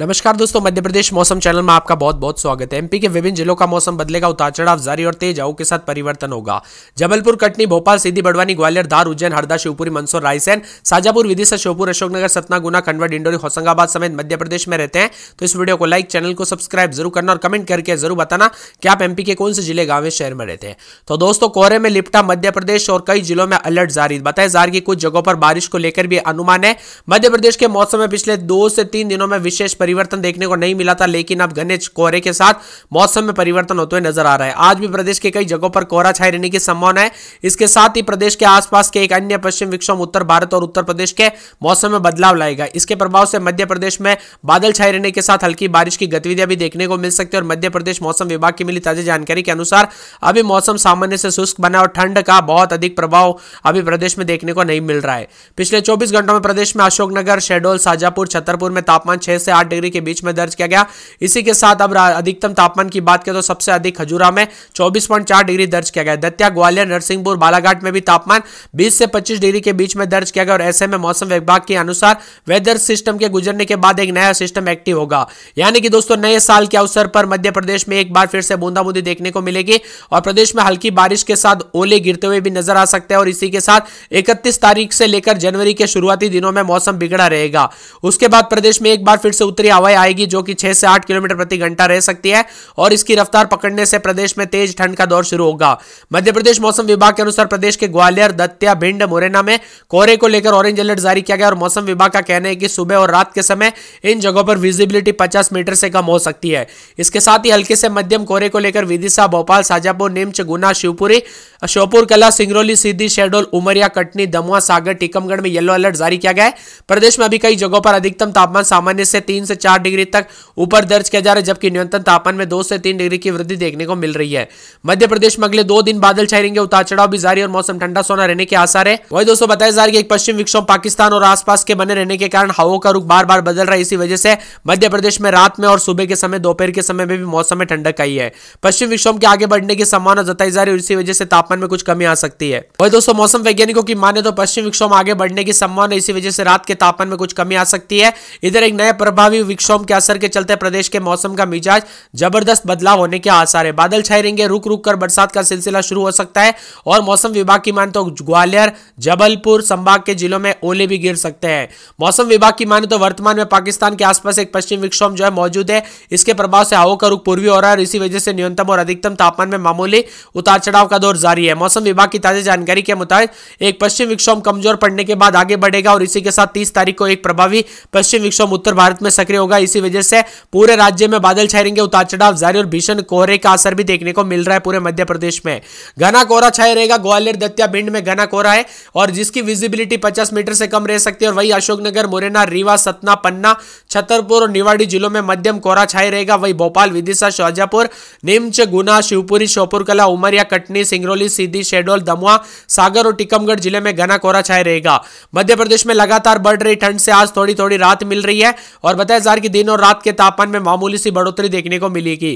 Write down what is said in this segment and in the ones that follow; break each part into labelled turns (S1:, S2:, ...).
S1: नमस्कार दोस्तों मध्य प्रदेश मौसम चैनल में आपका बहुत बहुत स्वागत है एमपी के विभिन्न जिलों का मौसम बदलेगा उतार चढ़ाव जारी और तेज हवा के साथ परिवर्तन होगा जबलपुर कटनी भोपाल सीधी बड़वानी ग्वालियर धार उज्जैन हरदा शिवपुरी मंदसौर रायसेन विधि विदिशा श्योपुर अशोकनगर सतना गुना खंडवा डिंडोरी होशंगाबाद समेत मध्य प्रदेश में रहते हैं तो इस वीडियो को लाइक चैनल को सब्सक्राइब जरूर करना और कमेंट करके जरूर बताना कि आप एमपी के कौन से जिले गाँव शहर में रहते हैं तो दोस्तों कोहरे में लिपटा मध्य प्रदेश और कई जिलों में अलर्ट जारी बताया जा रही कुछ जगहों पर बारिश को लेकर भी अनुमान है मध्य प्रदेश के मौसम में पिछले दो से तीन दिनों में विशेष परिवर्तन देखने को नहीं मिला था लेकिन अब घने कोहरे के साथ मौसम में परिवर्तन होते हुए नजर आ रहा है आज भी प्रदेश के कई जगहों पर कोहरा छाए रहने की संभावना है इसके साथ ही प्रदेश के आसपास के एक अन्य पश्चिम विक्षोभ उत्तर भारत और उत्तर प्रदेश के मौसम में बदलाव लाएगा इसके प्रभाव से मध्य प्रदेश में बादल छाए रहने के साथ हल्की बारिश की गतिविधियां भी देखने को मिल सकती है और मध्य प्रदेश मौसम विभाग की मिली ताजी जानकारी के अनुसार अभी मौसम सामान्य से शुष्क बना और ठंड का बहुत अधिक प्रभाव अभी प्रदेश में देखने को नहीं मिल रहा है पिछले चौबीस घंटों में प्रदेश में अशोकनगर शहडोल साजापुर छतरपुर में तापमान छह से आठ डिग्री के बीच में दर्ज किया गया इसी के साथ अब अधिकतम तापमान की बात करें तो सबसे अधिक खजुरा में चौबीस डिग्री दर्ज किया गया दत्या ग्वालियर नरसिंहपुर बालाघाट में भी तापमान बीस से पच्चीस डिग्री के बीच में दर्ज किया गया और ऐसे में मौसम विभाग के अनुसार वेदर सिस्टम के गुजरने के बाद एक नया सिस्टम एक्टिव होगा यानी कि दोस्तों नए साल के अवसर पर मध्य प्रदेश में एक बार फिर से बूंदाबूंदी देखने को मिलेगी और प्रदेश में हल्की बारिश के साथ ओले गिरते हुए भी नजर आ सकते हैं और इसी के साथ 31 तारीख से लेकर जनवरी के शुरुआती दिनों में मौसम बिगड़ा रहेगा उसके बाद प्रदेश में एक बार फिर से उत्तरी उत्तरी हवाएं आएगी जो कि 6 से 8 किलोमीटर प्रति घंटा रह सकती है और इसकी रफ्तार पकड़ने से प्रदेश में तेज ठंड का दौर शुरू होगा मध्य प्रदेश मौसम विभाग के अनुसार प्रदेश के ग्वालियर दत्या भिंड मुरैना में कोहरे को लेकर ऑरेंज अलर्ट जारी किया गया और मौसम विभाग का कहना है कि सुबह और रात के समय इन जगहों पर विजिबिलिटी पचास मीटर से कम हो सकती है इसके साथ ही हल्के से मध्यम कोहरे को लेकर विदिशा भोपाल साजापुर निम्च गुना शिवपुरी श्योपुर कला सिंगरौली सीधी शहडोल उमरिया कटनी दमुआ सागर टीकमगढ़ में येलो अलर्ट जारी किया गया है प्रदेश में अभी कई जगहों पर अधिकतम तापमान सामान्य से तीन से से चार डिग्री तक ऊपर दर्ज किया जा रहा है जबकि न्यूनतम तापमान में दो से तीन डिग्री की वृद्धि देखने को मिल रही है मध्य प्रदेश में अगले दो दिन बादल छाई रहेंगे उतार चढ़ाव भी जारी और मौसम ठंडा सोना रहने के आसार है वही दोस्तों बताया जा रहा है पश्चिम विक्षोभ पाकिस्तान और आसपास के बने रहने के कारण हवाओं का रुख बार बार बदल रहा है इसी वजह से मध्य प्रदेश में रात में और सुबह के समय दोपहर के समय में भी मौसम में ठंडक आई है पश्चिम विक्षोभ के आगे बढ़ने की संभावना जताई जा रही है इसी वजह से तापमान में कुछ कमी आ सकती है वही दोस्तों मौसम वैज्ञानिकों की माने तो पश्चिम विक्षोभ आगे बढ़ने की संभावना इसी वजह से रात के तापमान में कुछ कमी आ सकती है इधर एक नया प्रभावी विक्षोभ के असर के चलते प्रदेश के मौसम का मिजाज जबरदस्त बदलाव होने के आसार है बादल छाए रहेंगे रुक रुक कर बरसात का सिलसिला शुरू हो सकता है और मौसम विभाग की मान तो ग्वालियर जबलपुर संभाग के जिलों में ओले भी गिर सकते हैं मौसम विभाग की माने तो वर्तमान में पाकिस्तान के आसपास एक पश्चिम विक्षोभ जो है मौजूद है इसके प्रभाव से हवा का रुख पूर्वी हो रहा है और इसी वजह से न्यूनतम और अधिकतम तापमान में मामूली उतार चढ़ाव का दौर जारी है मौसम विभाग की ताजा जानकारी के मुताबिक एक पश्चिम विक्षोभ कमजोर पड़ने के बाद आगे बढ़ेगा और इसी के साथ तीस तारीख को एक प्रभावी पश्चिम विक्षोभ उत्तर भारत में सक्रिय सक्रिय होगा इसी वजह से पूरे राज्य में बादल छाए रहेंगे उतार चढ़ाव जारी और भीषण कोहरे का असर भी देखने को मिल रहा है पूरे मध्य प्रदेश में घना कोहरा छाए रहेगा ग्वालियर दत्या भिंड में घना कोहरा है और जिसकी विजिबिलिटी पचास मीटर से कम रह सकती है और वही अशोकनगर मुरैना रीवा सतना पन्ना छतरपुर और निवाड़ी जिलों में मध्यम कोहरा छाए रहेगा वही भोपाल विदिशा शाहजापुर निम्च गुना शिवपुरी श्योपुर कला उमरिया कटनी सिंगरौली सीधी शेडोल दमुआ सागर और टीकमगढ़ जिले में घना कोहरा छाए रहेगा मध्य प्रदेश में लगातार बढ़ रही ठंड से आज थोड़ी थोड़ी रात मिल रही है और बताया जार कि दिन और रात के तापमान में मामूली सी बढ़ोतरी देखने को मिलेगी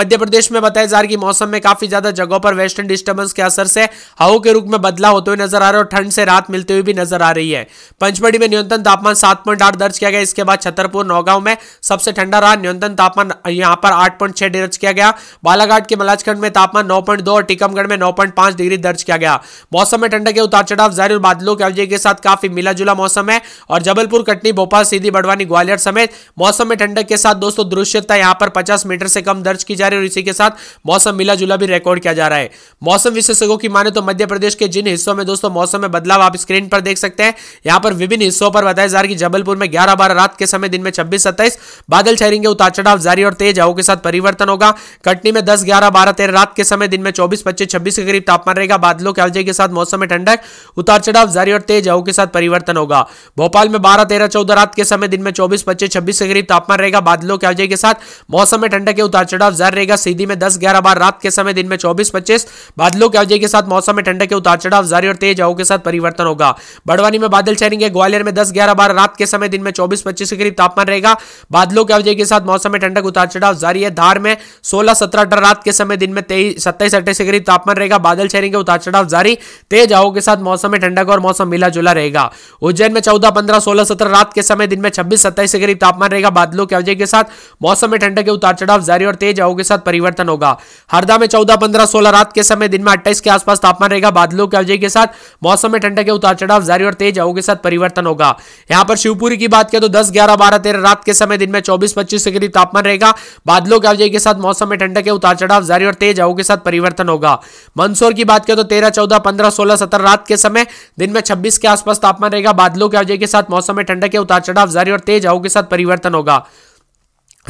S1: मध्य प्रदेश में बताया जा रहा कि मौसम में काफी ज्यादा जगहों पर वेस्टर्न डिस्टर्बेंस के असर से हवा के रूप में बदलाव होते हुए नजर आ रहे और ठंड से रात मिलते हुए भी नजर आ रही है पंचमढ़ी में न्यूनतम तापमान सात दर्ज किया गया इसके बाद छतरपुर नौगांव में सबसे ठंडा रहा न्यूनतम तापमान यहाँ पर आठ दर्ज किया गया बालाघाट के मलाजखंड में तापमान नौ और टीकमगढ़ में नौ डिग्री दर्ज किया गया मौसम में ठंडा के उतार चढ़ाव जारी और बादलों के अवजय के साथ काफी मिला जुला मौसम है और जबलपुर कटनी भोपाल सीधी बड़वानी ग्वालियर समेत समेत मौसम में ठंडक के साथ दोस्तों दृश्यता यहां पर पचास मीटर से कम दर्ज की जा रही है और इसी के साथ मौसम मिला जुला भी रिकॉर्ड किया जा रहा है मौसम विशेषज्ञों की माने तो मध्य प्रदेश के जिन हिस्सों में दोस्तों मौसम में बदलाव आप स्क्रीन पर देख सकते हैं यहां पर विभिन्न हिस्सों पर बताया जा रहा है कि जबलपुर में ग्यारह बारह रात के समय दिन में छब्बीस सत्ताईस बादल छहरेंगे उतार चढ़ाव जारी और तेज हवाओं के साथ परिवर्तन होगा कटनी में दस ग्यारह बारह तेरह रात के समय दिन में चौबीस पच्चीस छब्बीस के करीब तापमान रहेगा बादलों के अलजे के साथ मौसम में ठंडक उतार चढ़ाव जारी और तेज हवाओं के साथ परिवर्तन होगा भोपाल में बारह तेरह चौदह रात के समय दिन में चौबीस पच्चीस छब्बीस के करीब तापमान रहेगा बादलों के आजय के साथ मौसम में ठंडक के उतार चढ़ाव जारी रहेगा सीधी में दस ग्यारह बार रात के समय दिन में चौबीस पच्चीस बादलों के आजय के साथ मौसम में ठंडक के उतार चढ़ाव जारी और तेज हवा के साथ परिवर्तन होगा बड़वानी में बादल छहेंगे ग्वालियर में दस ग्यारह बार रात के समय दिन में चौबीस पच्चीस के करीब तापमान रहेगा बादलों के आजय के साथ मौसम में ठंडक उतार चढ़ाव जारी है धार में सोलह सत्रह अठारह रात के समय दिन में तेईस सत्ताईस अट्ठाईस के करीब तापमान रहेगा बादल छहेंगे उतार चढ़ाव जारी तेज हवा के साथ मौसम में ठंडक और मौसम मिला जुला रहेगा उज्जैन में चौदह पंद्रह सोलह सत्रह रात के समय दिन में छब्बीस सत्ताईस के करीब तापमान रहेगा बादलों के अवजय के साथ मौसम में ठंडक के उतार चढ़ाव जारी और तेज हवाओं के साथ परिवर्तन होगा हरदा में चौदह पंद्रह सोलह रात के समय दिन में अट्ठाईस के आसपास तापमान रहेगा बादलों के अवजय के साथ मौसम में ठंडक के उतार चढ़ाव जारी और तेज हवाओं के साथ परिवर्तन होगा यहाँ पर शिवपुरी की बात करें तो दस ग्यारह बारह तेरह रात के समय दिन में चौबीस पच्चीस के करीब तापमान रहेगा बादलों के अवजय के साथ मौसम में ठंडक के उतार चढ़ाव जारी और तेज हवाओं के साथ परिवर्तन होगा मंदसौर की बात करें तो तेरह चौदह पंद्रह सोलह सत्रह रात के समय दिन में छब्बीस के आसपास तापमान रहेगा बादलों के अवजय के साथ मौसम में ठंडक के उतार चढ़ाव जारी और तेज हवाओं के साथ परिवर्तन होगा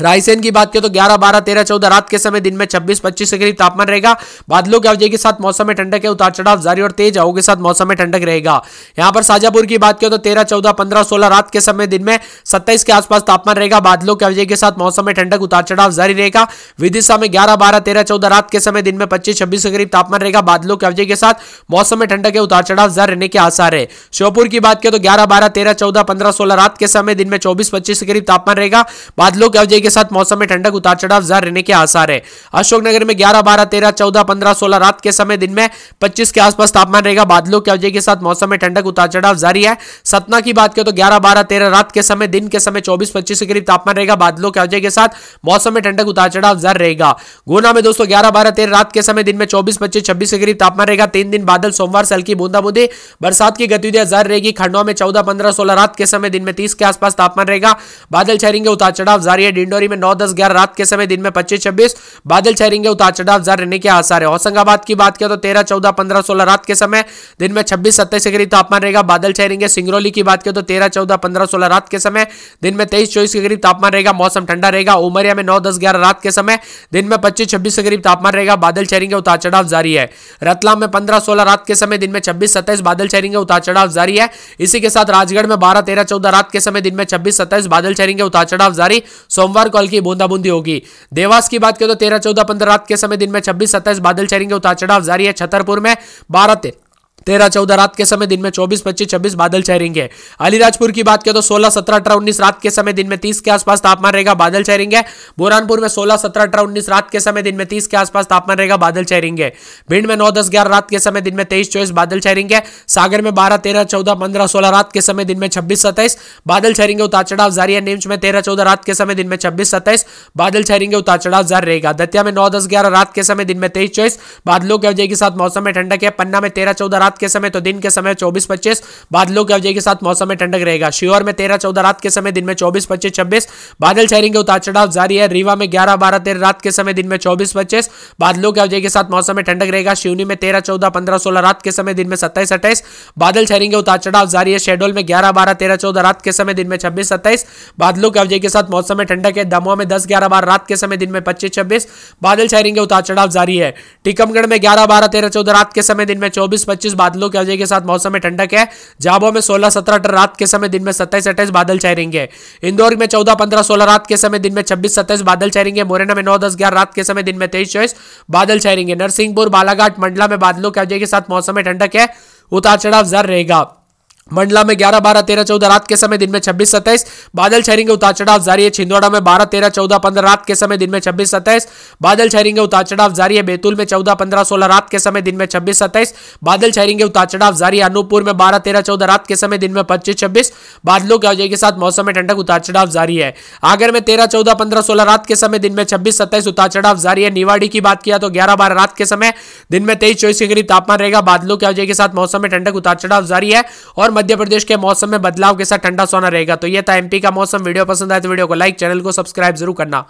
S1: रायसेन की बात करें तो 11, 12, 13, 14 रात के समय दिन में 26, 25 के करीब तापमान रहेगा बादलों की अवजय के साथ मौसम में ठंडक है उतार चढ़ाव जारी और तेज हवा के साथ मौसम में ठंडक रहेगा यहां पर साजापुर की बात करें तो 13, 14, 15, 16 रात के समय दिन में 27 के आसपास तापमान रहेगा बादलों की अवजय के साथ मौसम में ठंडक उतार चढ़ाव जारी रहेगा विदिशा में ग्यारह बारह तेरह चौदह रात के समय दिन में पच्चीस छब्बीस के करीब तापमान रहेगा बादलों के अवजय के साथ मौसम में ठंडक है उतार चढ़ाव जारी रहने के आसार है श्योपुर की बात करें तो ग्यारह बारह तेरह चौदह पंद्रह सोलह रात के समय दिन में चौबीस पच्चीस के करीब तापमान रहेगा बादलों के अवजय के साथ मौसम में ठंडक उतार चढ़ाव जार रहने के आसार है अशोकनगर में ग्यारह बारह तेरह चौदह पंद्रह सोलह रात के समय दिन में पच्चीस के आसपास तापमान रहेगा बादलों के अवजय के साथ मौसम में ठंडक उतार चढ़ाव जारी है सतना की बात करें तो ग्यारह बारह तेरह रात के समय दिन के समय चौबीस पच्चीस के करीब तापमान रहेगा बादलों के अवजय के साथ मौसम में ठंडक उतार चढ़ाव जर रहेगा गुना में दोस्तों ग्यारह बारह तेरह रात के समय दिन में चौबीस पच्चीस छब्बीस के करीब तापमान रहेगा तीन दिन बादल सोमवार से हल्की बूंदा बूंदी बरसात की गतिविधियां जर रहेगी खंडवा में चौदह पंद्रह सोलह रात के समय दिन में तीस के आसपास तापमान रहेगा बादल छहरेंगे उतार चढ़ाव जारी है डिंडोरी में नौ दस ग्यारह रात के समय दिन में पच्चीस छब्बीस बादल छह रहेंगे उतार चढ़ाव जार रहने के आसार है होशंगाबाद की बात करें तो तेरह चौदह पंद्रह सोलह रात के समय दिन में छब्बीस सत्ताईस डिग्री तापमान रहेगा बादल छह रहेंगे सिंगरौली की बात करें तो तेरह चौदह पंद्रह सोलह रात के समय दिन में तेईस चौबीस डिग्री तापमान रहेगा मौसम ठंडा रहेगा उमरिया में नौ दस ग्यारह रात के समय दिन में पच्चीस छब्बीस डिग्री तापमान रहेगा बादल छह रहेंगे उतार चढ़ाव जारी है रतलाम में पंद्रह सोलह रात के समय दिन में छब्बीस सत्ताईस बादल छह रहेंगे उतार चढ़ाव जारी है इसी के साथ राजगढ़ में बारह तेरह चौदह रात के समय दिन में छब्बीस सत्ताईस बादल छह रहेंगे उतार चढ़ाव जारी सोमवार दोपहर को हल्की बूंदाबूंदी होगी देवास की बात करें तो तेरह चौदह पंद्रह रात के समय दिन में छब्बीस सत्ताईस बादल छेड़ेंगे उतार चढ़ाव जारी है छतरपुर में भारत तेरह चौदह रात के समय दिन में चौबीस पच्चीस छब्बीस बादल छहरेंगे अलीराजपुर की बात करें तो सोलह सत्रह अठारह उन्नीस रात के समय दिन में तीस के आसपास तापमान रहेगा बादल छहरेंगे बुरानपुर में सोलह सत्रह अठारह उन्नीस रात के समय दिन में तीस के आसपास तापमान रहेगा बादल छहरेंगे भिंड में नौ दस ग्यारह रात के समय दिन में तेईस चौबीस बादल छहरेंगे सागर में बारह तेरह चौदह पंद्रह सोलह रात के समय दिन में छब्बीस सत्ताईस बादल छहरेंगे उतार चढ़ाव जारी है नीमच में तेरह चौदह रात के समय दिन में छब्बीस सत्ताईस बादल छहरेंगे उतार चढ़ाव जारी रहेगा दतिया में नौ दस ग्यारह रात के समय दिन में तेईस चौबीस बादलों की वजह के साथ मौसम में ठंडक है पन्ना में तेरह चौदह रात रात के समय तो दिन के समय चौबीस पच्चीस बादलों की अवजय के साथ मौसम में ठंडक रहेगा शिवर में तेरह चौदह रात के समय दिन में चौबीस पच्चीस छब्बीस बादल छहरेंगे उतार चढ़ाव जारी है रीवा में ग्यारह बारह तेरह रात के समय दिन में चौबीस पच्चीस बादलों की अवजय के साथ मौसम में ठंडक रहेगा शिवनी में तेरह चौदह पंद्रह सोलह रात के समय दिन में सत्ताईस अट्ठाईस बादल छहरेंगे उतार चढ़ाव जारी है शेडोल में ग्यारह बारह तेरह चौदह रात के समय दिन में छब्बीस सत्ताईस बादलों की अवजय के साथ मौसम में ठंडक है दमोह में दस ग्यारह बारह रात के समय दिन में पच्चीस छब्बीस बादल छहरेंगे उतार चढ़ाव जारी है टीकमगढ़ में ग्यारह बारह तेरह चौदह रात के समय दिन में चौबीस पच्चीस बादलों की वजह के साथ मौसम में ठंडक है जाबो में सोलह सत्रह रात के समय दिन में सत्ताईस अट्ठाईस बादल छाए रहेंगे इंदौर में चौदह पंद्रह सोलह रात के समय दिन में छब्बीस सत्ताईस बादल छाए रहेंगे मुरैना में नौ दस ग्यारह रात के समय दिन में तेईस चौबीस बादल छाए रहेंगे नरसिंहपुर बालाघाट मंडला में बादलों की वजह के साथ मौसम में ठंडक है उतार चढ़ाव जर रहेगा मंडला में 11, 12, 13, 14 रात के समय दिन में 26, 27 बादल छहरेंगे उतार चढ़ाव जारी है छिंदवाड़ा में 12, 13, 14, 15 रात के समय दिन में 26, 27 बादल छहरेंगे उतार चढ़ाव जारी है बैतूल में 14, 15, 16 रात के समय दिन में 26, 27 बादल छहरेंगे उतार चढ़ाव जारी है अनूपपुर में बारह तेरह चौदह रात के समय दिन में पच्चीस छब्बीस बादलों के अवजय के साथ मौसम में ठंडक उतार चढ़ाव जारी है आगर में तेरह चौदह पंद्रह सोलह रात के समय दिन में छब्बीस सत्ताईस उतार चढ़ाव जारी है निवाड़ी की बात किया तो ग्यारह बारह रात के समय दिन में तेईस चौबीस डिग्री तापमान रहेगा बादलों के अवजय के साथ मौसम में ठंडक उतार चढ़ाव जारी है और मध्य प्रदेश के मौसम में बदलाव के साथ ठंडा सोना रहेगा तो यह था एमपी का मौसम वीडियो पसंद आए तो वीडियो को लाइक चैनल को सब्सक्राइब जरूर करना